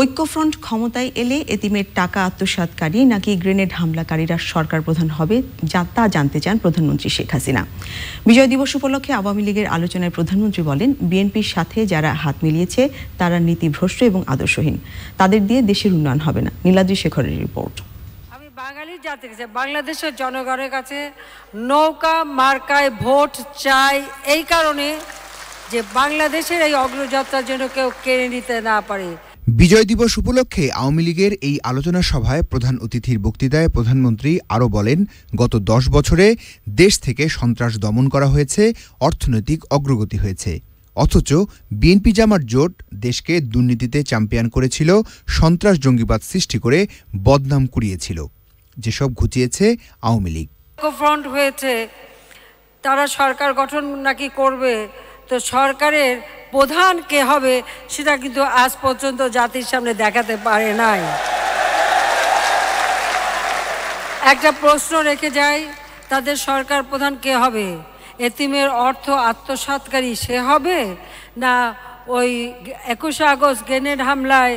ঐক্যফ্রন্ট ক্ষমতায় এলে এতিমের টাকা আত্মসাতকারী নাকি গ্রেনেড হামলাকারীরা সরকার প্রধান হবে যা তা জানতে চান প্রধানমন্ত্রী শেখ হাসিনা বিজয় দিবস উপলক্ষে আওয়ামী লীগের আলোচনায় প্রধানমন্ত্রী বলেন বিএনপির সাথে যারা হাত মিলিয়েছে তারা নীতিভ্রষ্ট এবং আদর্শহীন তাদের দিয়ে দেশের উন্নয়ন হবে না নীলাদ্রি শেখরের রিপোর্ট আমি বাঙালি জাতির কাছে বাংলাদেশের জনগণের কাছে নৌকা মার্কায় ভোট চাই এই কারণে যে বাংলাদেশের এই অগ্রযাত্রার জন্য কেউ কেড়ে নিতে না পারে বিজয় দিবস উপলক্ষে আওয়ামী লীগের এই আলোচনা সভায় প্রধান অতিথির বক্তৃতায় প্রধানমন্ত্রী আরও বলেন গত দশ বছরে দেশ থেকে সন্ত্রাস দমন করা হয়েছে অর্থনৈতিক অগ্রগতি হয়েছে অথচ বিএনপি জামার জোট দেশকে দুর্নীতিতে চ্যাম্পিয়ন করেছিল সন্ত্রাস জঙ্গিবাদ সৃষ্টি করে বদনাম কুড়িয়েছিল যেসব ঘুচিয়েছে আওয়ামী লীগ ফ্রন্ট হয়েছে তারা সরকার গঠন নাকি করবে তো সরকারের প্রধান কে হবে সেটা কিন্তু আজ পর্যন্ত জাতির সামনে দেখাতে পারে নাই একটা প্রশ্ন রেখে যায় তাদের সরকার প্রধান কে হবে এতিমের অর্থ আত্মসাতকারী সে হবে না ওই একুশে আগস্ট গ্রেনেড হামলায়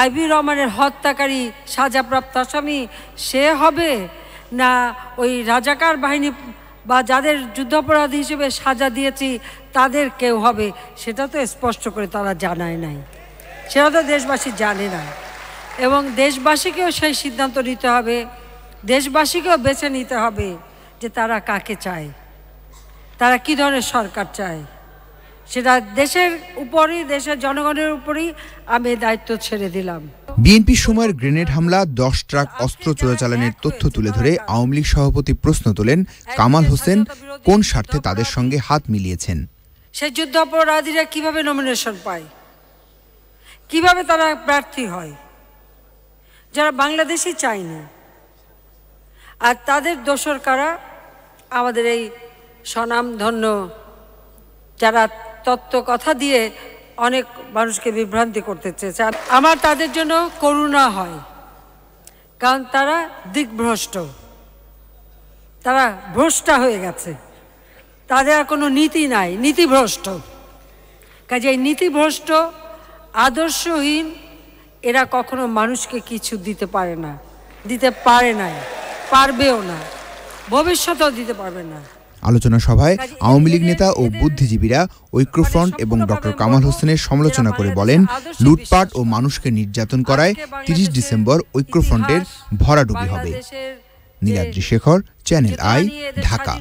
আইবি রহমানের হত্যাকারী সাজাপ্রাপ্ত আসামি সে হবে না ওই রাজাকার বাহিনী বা যাদের যুদ্ধাপরাধ হিসেবে সাজা দিয়েছি তাদের কেউ হবে সেটা তো স্পষ্ট করে তারা জানায় নাই সেটা তো দেশবাসী জানে না এবং দেশবাসীকেও সেই সিদ্ধান্ত নিতে হবে দেশবাসীকেও বেছে নিতে হবে যে তারা কাকে চায় তারা কি ধরনের সরকার চায় সেটা দেশের উপরই দেশের জনগণের উপরই আমি দায়িত্ব ছেড়ে দিলাম বিএনপি সময়ের গ্রেনেড হামলা দশ ট্রাক অস্ত্র চোরাচালানের তথ্য তুলে ধরে আওয়ামী লীগ সভাপতি প্রশ্ন তোলেন কামাল হোসেন কোন স্বার্থে তাদের সঙ্গে হাত মিলিয়েছেন সেই যুদ্ধ অপরাধীরা কিভাবে নমিনেশন পায় কিভাবে তারা প্রার্থী হয় যারা বাংলাদেশি চায় না আর তাদের দোষর কারা আমাদের এই ধন্য যারা তত্ত্ব কথা দিয়ে অনেক মানুষকে বিভ্রান্তি করতে চেয়েছে আমার তাদের জন্য করুণা হয় কারণ তারা দিকভ্রষ্ট তারা ভ্রষ্টা হয়ে গেছে তাদের আর কোনো নীতি নাই নীতিভ্রষ্ট কাজে এই নীতিভ্রষ্ট আদর্শহীন এরা কখনো মানুষকে কিছু দিতে পারে না দিতে পারে নাই পারবেও না ভবিষ্যতেও দিতে পারবে না আলোচনা সভায় আওয়ামী লীগ নেতা ও বুদ্ধিজীবীরা ঐক্যফ্রন্ট মানে এবং ডক্টর কামাল হোসেনের সমালোচনা করে বলেন লুটপাট ও মানুষকে নির্যাতন করায় তিরিশ ডিসেম্বর ঐক্যফ্রন্টের ভরাডুবি হবে নীলাদ্রি শেখর চ্যানেল আই ঢাকা